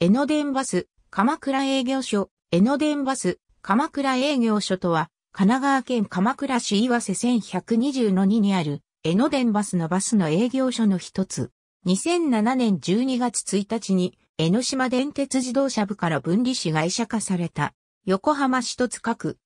江ノ電バス、鎌倉営業所、江ノ電バス、鎌倉営業所とは、神奈川県鎌倉市岩瀬1120 2にある、江ノ電バスのバスの営業所の一つ。2007年12月1日に、江ノ島電鉄自動車部から分離市会社化された、横浜市戸塚区、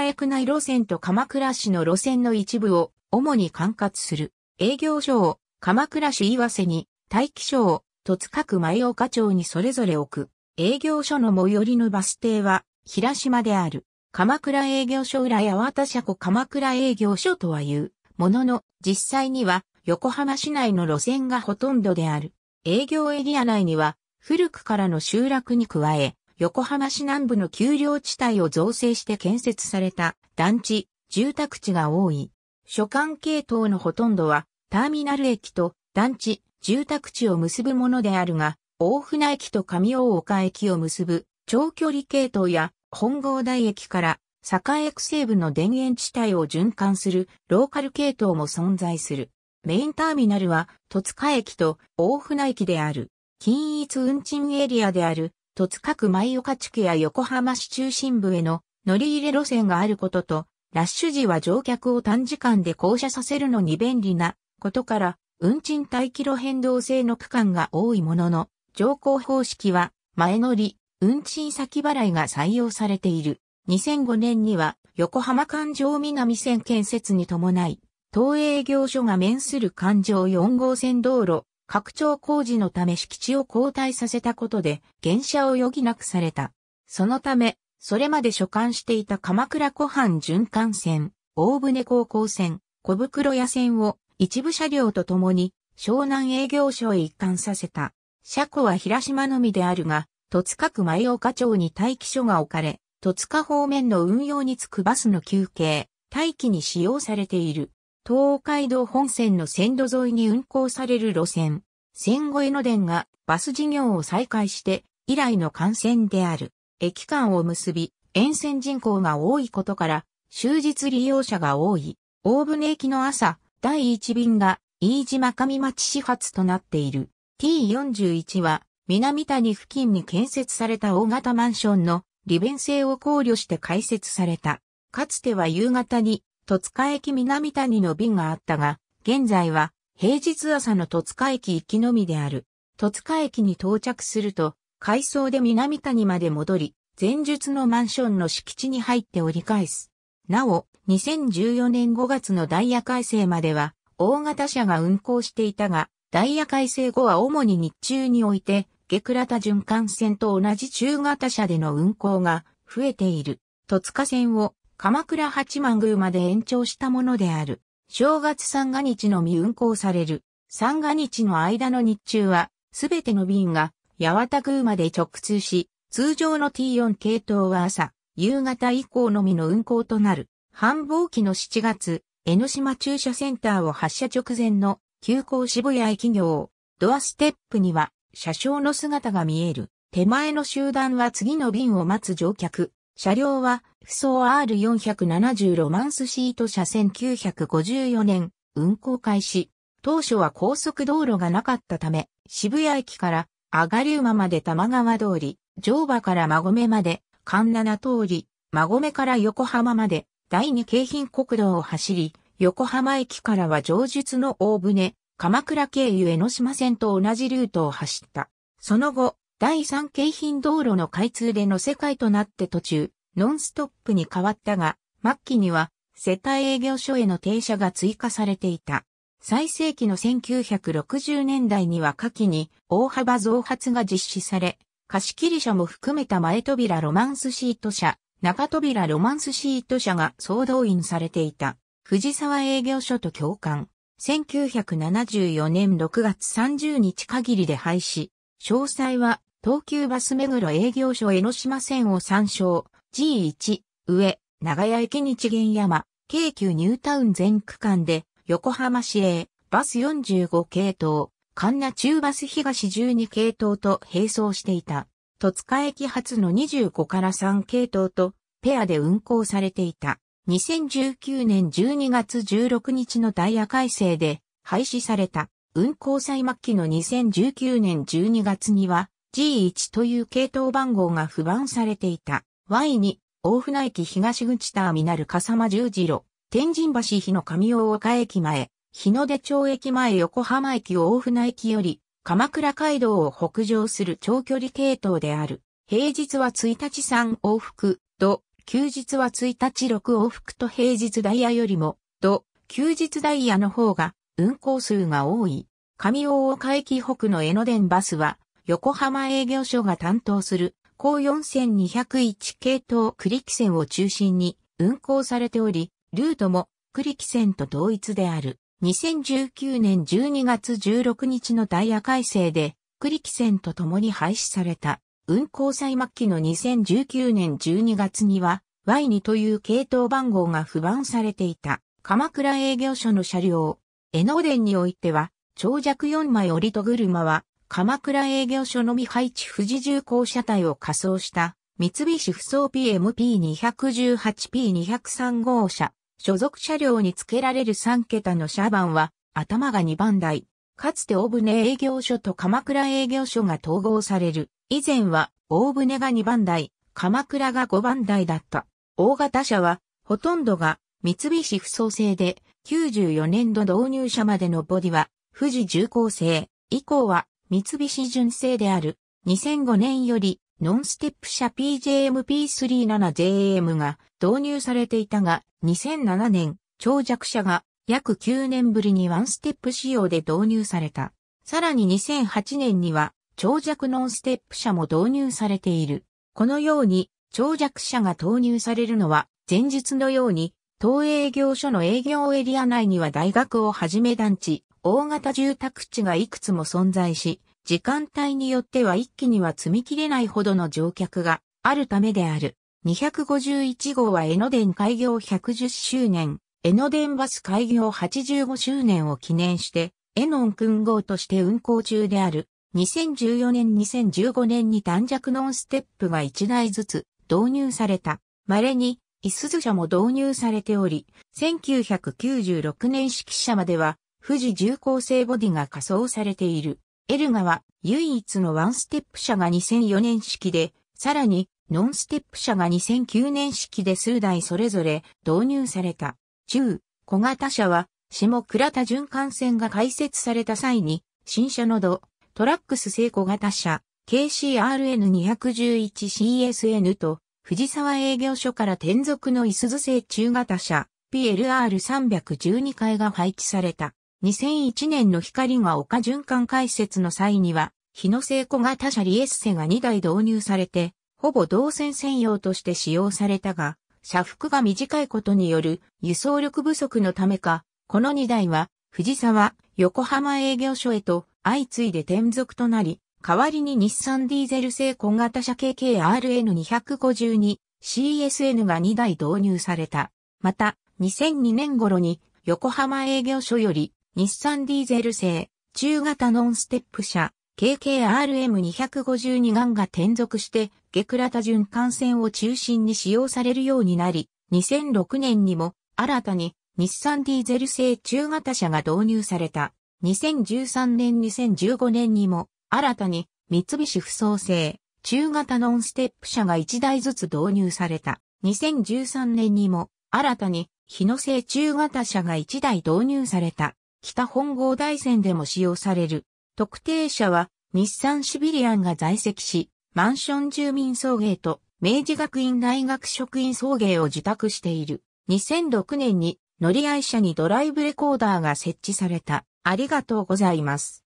栄区内路線と鎌倉市の路線の一部を主に管轄する営業所を鎌倉市岩瀬に、待機所を戸塚区前岡町にそれぞれ置く。営業所の最寄りのバス停は、平島である。鎌倉営業所裏八幡車庫鎌倉営業所とは言う。ものの、実際には、横浜市内の路線がほとんどである。営業エリア内には、古くからの集落に加え、横浜市南部の丘陵地帯を造成して建設された団地、住宅地が多い。所管系統のほとんどは、ターミナル駅と団地、住宅地を結ぶものであるが、大船駅と上大岡駅を結ぶ長距離系統や本郷台駅から栄駅西部の田園地帯を循環するローカル系統も存在する。メインターミナルは戸塚駅と大船駅である。均一運賃エリアである戸塚区舞岡地区や横浜市中心部への乗り入れ路線があることと、ラッシュ時は乗客を短時間で降車させるのに便利なことから、運賃対キロ変動制の区間が多いものの、乗降方式は前乗り、運賃先払いが採用されている。2005年には横浜環状南線建設に伴い、東営業所が面する環状4号線道路、拡張工事のため敷地を交代させたことで、減車を余儀なくされた。そのため、それまで所管していた鎌倉湖畔循環線、大船高校線、小袋屋線を一部車両と共に湘南営業所へ一貫させた。車庫は平島のみであるが、戸塚区前岡町に待機所が置かれ、戸塚方面の運用につくバスの休憩、待機に使用されている。東海道本線の線路沿いに運行される路線。戦後江ノ電がバス事業を再開して以来の幹線である。駅間を結び、沿線人口が多いことから、終日利用者が多い。大船駅の朝、第1便が飯島上町始発となっている。T41 は南谷付近に建設された大型マンションの利便性を考慮して開設された。かつては夕方に戸塚駅南谷の便があったが、現在は平日朝の戸塚駅行きのみである。戸塚駅に到着すると、階層で南谷まで戻り、前述のマンションの敷地に入って折り返す。なお、2014年5月のダイヤ改正までは、大型車が運行していたが、ダイヤ改正後は主に日中において、下倉田循環線と同じ中型車での運行が増えている。戸塚線を鎌倉八幡宮まで延長したものである。正月三が日のみ運行される。三が日の間の日中は、すべての便が八幡宮まで直通し、通常の T4 系統は朝、夕方以降のみの運行となる。繁忙期の7月、江ノ島駐車センターを発車直前の急行渋谷駅業、ドアステップには車掌の姿が見える。手前の集団は次の便を待つ乗客。車両は、不走 R470 ロマンスシート車線954年、運行開始。当初は高速道路がなかったため、渋谷駅から上がり馬まで玉川通り、乗馬から馬込まで、神七通り、馬込から横浜まで、第二京浜国道を走り、横浜駅からは上述の大船、鎌倉経由江ノ島線と同じルートを走った。その後、第三京浜道路の開通での世界となって途中、ノンストップに変わったが、末期には、世帯営業所への停車が追加されていた。最盛期の1960年代には夏季に大幅増発が実施され、貸切車も含めた前扉ロマンスシート車、中扉ロマンスシート社が総動員されていた、藤沢営業所と共感。1974年6月30日限りで廃止。詳細は、東急バス目黒営業所江ノ島線を参照。G1、上、長屋駅日源山、京急ニュータウン全区間で、横浜市営、バス45系統、神奈中バス東12系統と並走していた。戸塚駅発の25から3系統とペアで運行されていた。2019年12月16日のダイヤ改正で廃止された。運行最末期の2019年12月には G1 という系統番号が不番されていた。Y2、大船駅東口ターミナル笠間十字路、天神橋日の上大岡駅前、日の出町駅前横浜駅大船駅より、鎌倉街道を北上する長距離系統である。平日は1日3往復と、休日は1日6往復と平日ダイヤよりも、と、休日ダイヤの方が運行数が多い。上大岡駅北の江ノ電バスは、横浜営業所が担当する、高4201系統栗木線を中心に運行されており、ルートも栗木線と同一である。2019年12月16日のダイヤ改正で、栗木線と共に廃止された。運行最末期の2019年12月には、Y2 という系統番号が不満されていた。鎌倉営業所の車両、江ノ電においては、長尺4枚折りと車は、鎌倉営業所のみ配置富士重工車体を仮装した、三菱不装 PMP218P203 号車、所属車両に付けられる3桁の車番は、頭が2番台。かつて大船営業所と鎌倉営業所が統合される。以前は、大船が2番台、鎌倉が5番台だった。大型車は、ほとんどが、三菱不創製で、94年度導入車までのボディは、富士重工製。以降は、三菱純正である。2005年より、ノンステップ車 PJMP37JM が、導入されていたが、2007年、長弱者が約9年ぶりにワンステップ仕様で導入された。さらに2008年には、長弱ノンステップ車も導入されている。このように、長弱車が投入されるのは、前日のように、当営業所の営業エリア内には大学をはじめ団地、大型住宅地がいくつも存在し、時間帯によっては一気には積み切れないほどの乗客があるためである。251号は江ノ電開業110周年、江ノ電バス開業85周年を記念して、エノン君号として運行中である。2014年2015年に短尺ノンステップが1台ずつ導入された。稀に、イスズ車も導入されており、1996年式車までは、富士重工製ボディが仮装されている。エルガは唯一のワンステップ車が2004年式で、さらにノンステップ車が2009年式で数台それぞれ導入された。中、小型車は、下倉田循環線が開設された際に、新車のド、トラックス製小型車、KCRN211CSN と、藤沢営業所から転属の椅子ず製中型車、PLR312 階が配置された。2001年の光が丘循環開設の際には、日野製小型車リエッセが2台導入されて、ほぼ動線専用として使用されたが、車幅が短いことによる輸送力不足のためか、この2台は藤沢、横浜営業所へと相次いで転属となり、代わりに日産ディーゼル製小型車系 k r n 2 5 2 CSN が2台導入された。また、2002年頃に横浜営業所より日産ディーゼル製中型ノンステップ車 KKRM252 ガンが転属して、ゲクラタ循環線を中心に使用されるようになり、2006年にも新たに日産ディーゼル製中型車が導入された。2013年2015年にも新たに三菱不創製中型ノンステップ車が1台ずつ導入された。2013年にも新たに日野製中型車が1台導入された。北本郷大線でも使用される特定者は日産シビリアンが在籍し、マンション住民送迎と明治学院大学職員送迎を受託している。2006年に乗り合い車にドライブレコーダーが設置された。ありがとうございます。